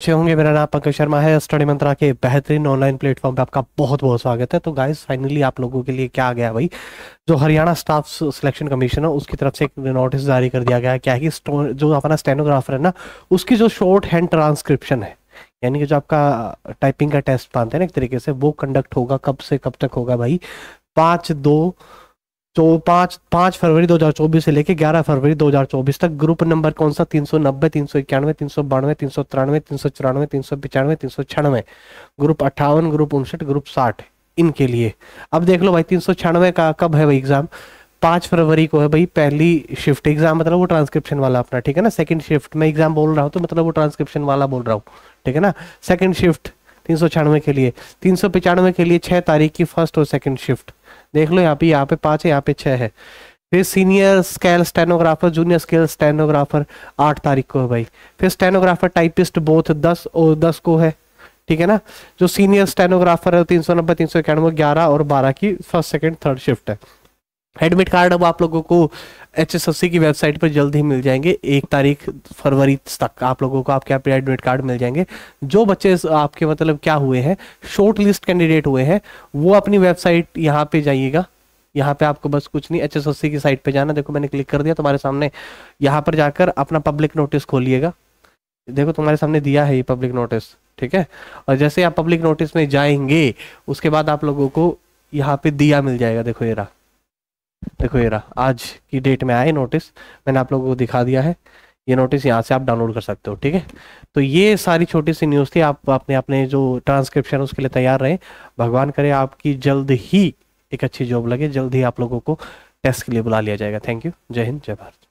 अच्छे होंगे मेरा नाम पंकज शर्मा है स्टडी मंत्रा के बेहतरीन ऑनलाइन प्लेटफॉर्म पे आपका बहुत बहुत स्वागत है तो गाइस फाइनली आप लोगों के लिए क्या आ गया भाई जो हरियाणा स्टाफ सिलेक्शन कमीशन है उसकी तरफ से एक नोटिस जारी कर दिया गया क्या है कि जो अपना स्टेनोग्राफर है ना उसकी जो शॉर्ट हैंड ट्रांसक्रिप्शन है यानी कि जो आपका टाइपिंग का टेस्ट मानते हैं ना एक तरीके से वो कंडक्ट होगा कब से कब तक होगा भाई पाँच दो तो पांच पांच फरवरी 2024 से लेकर 11 फरवरी 2024 तक ग्रुप नंबर कौन सा तीन सौ नब्बे तीन सौ इक्यानवे तीन सौ बानवे तीन सौ तिरानवे तीन सौ चौरानवे तीन सौ पिचानवे तीन सौ छियानवे ग्रुप अट्ठावन ग्रुप उनसठ ग्रुप साठ इनके लिए अब देख लो भाई तीन सौ छियानवे का कब है भाई एग्जाम पांच फरवरी को है भाई पहली शिफ्ट एग्जाम मतलब वो ट्रांसक्रिप्शन वाला अपना ठीक है ना सेकंड शिफ्ट मैं एग्जाम बोल रहा हूँ तो मतलब वो ट्रांसक्रिप्शन वाला बोल रहा हूँ ठीक है ना सेकंड शिफ्ट तीन सौ छियानवे के लिए तीन सौ पिचानवे के लिए छह तारीख की फर्स्ट और सेकंड शिफ्ट देख लो यहाँ पे यहाँ पे पांच है यहाँ पे छह है फिर senior scale stenographer junior scale stenographer आठ तारीख को है भाई फिर स्टेनोग्राफर टाइपिस्ट बोथ दस और दस को है ठीक है ना जो सीनियर स्टेनोग्राफर है तीन सौ नब्बे तीन सौ इक्यानवे ग्यारह और बारह की फर्स्ट सेकेंड थर्ड शिफ्ट है एडमिट कार्ड अब आप लोगों को एच की वेबसाइट पर जल्द ही मिल जाएंगे एक तारीख फरवरी तक आप लोगों को आपके यहाँ पे एडमिट कार्ड मिल जाएंगे जो बच्चे आपके मतलब क्या हुए हैं शॉर्ट लिस्ट कैंडिडेट हुए हैं वो अपनी वेबसाइट यहाँ पे जाइएगा यहाँ पे आपको बस कुछ नहीं एच की साइट पे जाना देखो मैंने क्लिक कर दिया तुम्हारे सामने यहाँ पर जाकर अपना पब्लिक नोटिस खोलिएगा देखो तुम्हारे सामने दिया है ये पब्लिक नोटिस ठीक है और जैसे आप पब्लिक नोटिस में जाएंगे उसके बाद आप लोगों को यहाँ पे दिया मिल जाएगा देखो ये रहा देखो ये रहा आज की डेट में आए नोटिस मैंने आप लोगों को दिखा दिया है ये नोटिस यहाँ से आप डाउनलोड कर सकते हो ठीक है तो ये सारी छोटी सी न्यूज़ थी आप अपने अपने जो ट्रांसक्रिप्शन उसके लिए तैयार रहें भगवान करे आपकी जल्द ही एक अच्छी जॉब लगे जल्द ही आप लोगों को टेस्ट के लिए बुला लिया जाएगा थैंक यू जय हिंद जय भारत